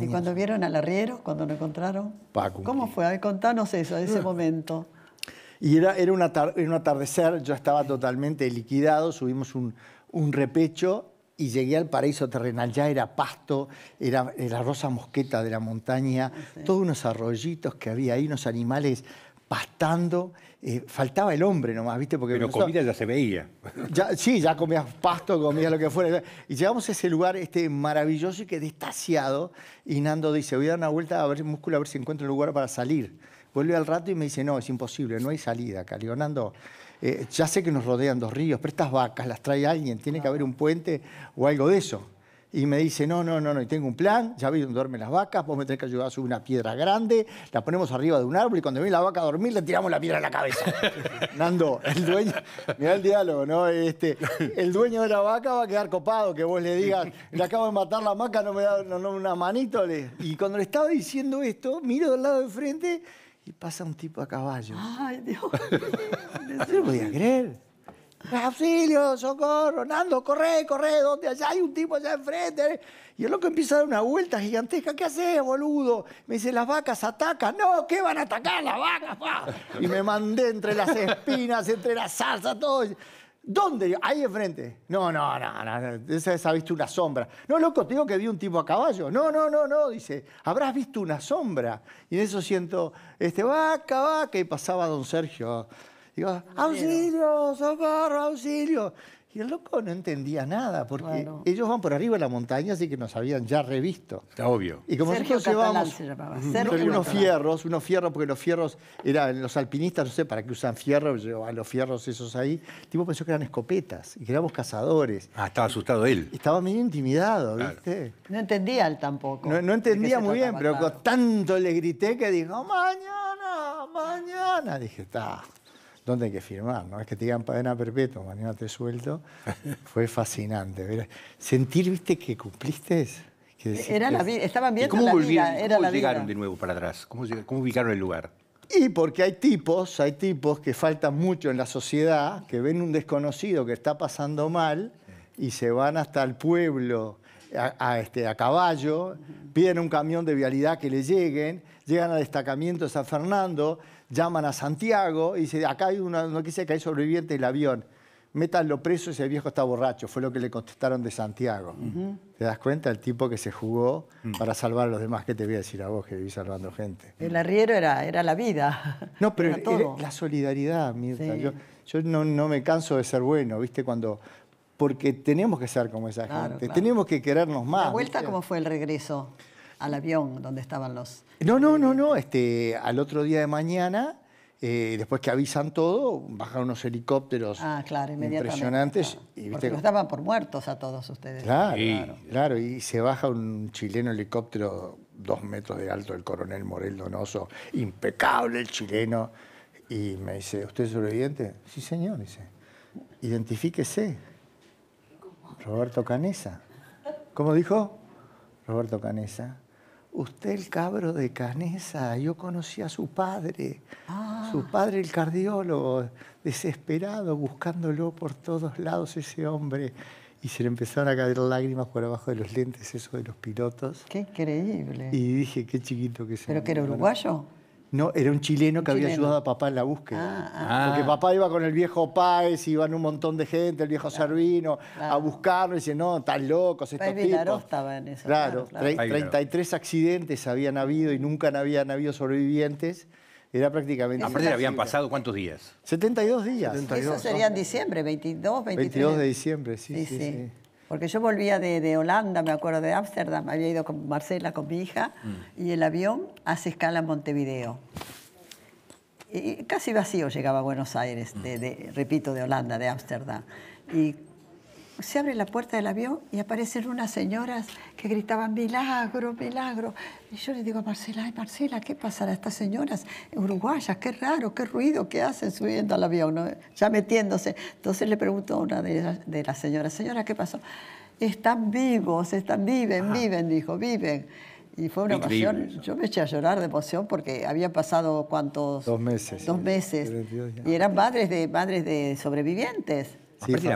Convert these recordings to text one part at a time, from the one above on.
¿Y cuando vieron al arriero, cuando lo encontraron? ¿Cómo fue? contanos eso, ese momento. Y era, era, un atardecer, yo estaba totalmente liquidado, subimos un, repecho y llegué al paraíso terrenal. Ya era pasto, era, la rosa mosqueta de la montaña, todos unos arroyitos que había ahí, unos animales pastando. Eh, faltaba el hombre nomás, ¿viste? Porque Pero comida ya se veía. Ya, sí, ya comías pasto, comías lo que fuera. Y llegamos a ese lugar este, maravilloso y que destaciado. Y Nando dice, voy a dar una vuelta a ver músculo, a ver si encuentro un lugar para salir. Vuelve al rato y me dice, no, es imposible, no hay salida acá. Le Nando, eh, ya sé que nos rodean dos ríos, pero estas vacas las trae alguien, tiene que haber un puente o algo de eso y me dice, no, no, no, no, y tengo un plan, ya vi dónde duermen las vacas, vos me tenés que ayudar a subir una piedra grande, la ponemos arriba de un árbol y cuando viene la vaca a dormir le tiramos la piedra a la cabeza. Nando, el dueño, mira el diálogo, ¿no? Este, el dueño de la vaca va a quedar copado que vos le digas, le acabo de matar la vaca, no me da no, una manito. Le... Y cuando le estaba diciendo esto, miro del lado de frente y pasa un tipo a caballo. Ay, Dios. no lo podía creer auxilio, socorro, Nando, corre, corre, ¿dónde? Allá hay un tipo allá enfrente. ¿eh? Y el loco empieza a dar una vuelta gigantesca, ¿qué haces, boludo? Me dice, las vacas atacan. No, ¿qué van a atacar las vacas? Y me mandé entre las espinas, entre la salsa, todo. ¿Dónde? Ahí enfrente. No, no, no, no. Esa vez ha visto una sombra. No, loco, te digo que vi un tipo a caballo. No, no, no, no. Dice, habrás visto una sombra. Y en eso siento, este, vaca, vaca. Y pasaba don Sergio Digo, auxilio, socorro, auxilio. Y el loco no entendía nada, porque ellos van por arriba de la montaña, así que nos habían ya revisto. Está obvio. Y como Sergio nosotros unos fierros, unos fierros, porque los fierros eran los alpinistas, no sé para qué usan fierros, a los fierros esos ahí. El tipo pensó que eran escopetas y que éramos cazadores. Ah, estaba asustado él. estaba medio intimidado, ¿viste? No entendía él tampoco. No, entendía muy bien, pero tanto le grité que dijo, mañana, mañana. Dije, está dónde hay que firmar, ¿no? Es que te digan Padena perpetua, mañana te suelto. Fue fascinante. Sentir, viste, que cumpliste. Que estaban viendo cómo la ¿Cómo llegaron de nuevo para atrás? ¿Cómo, ubicaron el lugar? Y porque hay tipos, hay tipos que faltan mucho en la sociedad, que ven un desconocido que está pasando mal y se van hasta el pueblo a, este, a caballo, piden un camión de vialidad que le lleguen, llegan al destacamiento de San Fernando, llaman a Santiago y dice, acá hay una no que hay sobreviviente del avión, métanlo preso, ese viejo está borracho, fue lo que le contestaron de Santiago. ¿Te das cuenta el tipo que se jugó mm. para salvar a los demás? ¿Qué te voy a decir a vos que vivís salvando gente? El arriero era, era la vida. No, pero la solidaridad, Mirta. Yo, no, me canso de ser bueno, ¿viste? Cuando, porque tenemos que ser como esa gente, tenemos que querernos más. ¿La vuelta cómo fue el regreso? al avión donde estaban los... No, no, no, no. Eh, este, al otro día de mañana, eh, después que avisan todo, bajan unos helicópteros ah, claro, impresionantes. Y, Porque los daban por muertos a todos ustedes. Claro, claro, Y se baja un chileno helicóptero dos metros de alto, el coronel Morel Donoso, impecable el chileno. Y me dice, ¿usted es sobreviviente? Sí, señor, dice. Identifíquese. Roberto Canesa. ¿Cómo dijo? Roberto Canesa usted el cabro de Canesa, yo conocí a su padre, ah. su padre el cardiólogo, desesperado, buscándolo por todos lados ese hombre. Y se le empezaron a caer lágrimas por abajo de los lentes, eso de los pilotos. Qué increíble. Y dije, qué chiquito que se. ¿Pero que era uruguayo? No, era un chileno que había ayudado a papá en la búsqueda. Ah, ah. Ah. Porque papá iba con el viejo Páez, iban un montón de gente, el viejo Servino, a buscarlo. Y dicen, no, están locos estos Pai tipos. estaba en eso. Claro, 33 accidentes habían habido y nunca habían habido sobrevivientes. Era prácticamente... Aparte habían pasado, ¿cuántos días? 72 días. eso sería en diciembre, 22, 23. 22 de diciembre, sí. sí. sí. Porque yo volvía de, Holanda, me acuerdo de Ámsterdam, había ido con Marcela, con mi hija, mm. y el avión hace escala en Montevideo. Y casi vacío llegaba a Buenos Aires, mm. repito, de Holanda, de Ámsterdam. Y se abre la puerta del avión y aparecen unas señoras que gritaban, milagro, milagro. Y yo le digo a Marcela, ay Marcela, ¿qué pasará a estas señoras uruguayas? Qué raro, qué ruido ¿qué hacen subiendo al avión, ya metiéndose. Entonces le pregunto a una de, las señoras, señora, ¿qué pasó? Están vivos, están, viven, viven, dijo, viven. Y fue una emoción, yo me eché a llorar de emoción porque había pasado cuántos... Dos meses. Dos meses. Y eran madres de, madres de sobrevivientes. Sí, la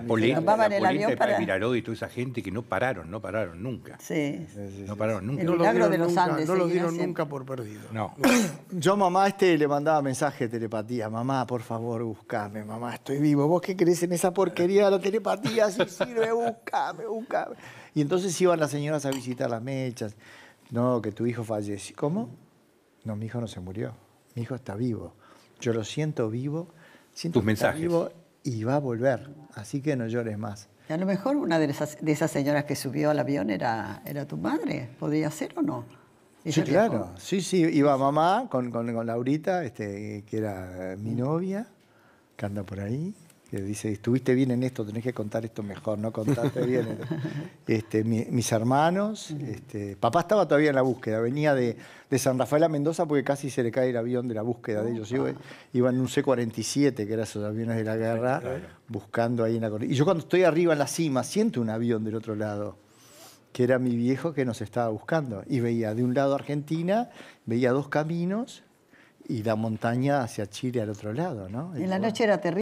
el avión y toda esa gente que no pararon, no pararon nunca. Sí. no pararon nunca. El milagro de los Andes. No lo dieron nunca por perdido. No. Yo mamá este le mandaba mensaje de telepatía. Mamá, por favor, buscame. Mamá, estoy vivo. ¿Vos qué crees en esa porquería de la telepatía? Si sirve, buscame, buscame. Y entonces iban las señoras a visitar las mechas. No, que tu hijo falleció. ¿Cómo? No, mi hijo no se murió. Mi hijo está vivo. Yo lo siento vivo. Siento Tus mensajes y va a volver, así que no llores más. A lo mejor una de esas, señoras que subió al avión era, era tu madre, ¿podría ser o no? Sí, claro, sí, sí, iba mamá con, con, Laurita, este, que era mi novia, que anda por ahí, que dice, estuviste bien en esto, tenés que contar esto mejor, no contaste bien. Este, mis hermanos, este, papá estaba todavía en la búsqueda, venía de, San Rafael a Mendoza porque casi se le cae el avión de la búsqueda de ellos. Iba, iban en un C-47, que eran esos aviones de la guerra, buscando ahí en la Y yo cuando estoy arriba en la cima, siento un avión del otro lado que era mi viejo que nos estaba buscando. Y veía de un lado Argentina, veía dos caminos y la montaña hacia Chile al otro lado, en la noche era terrible.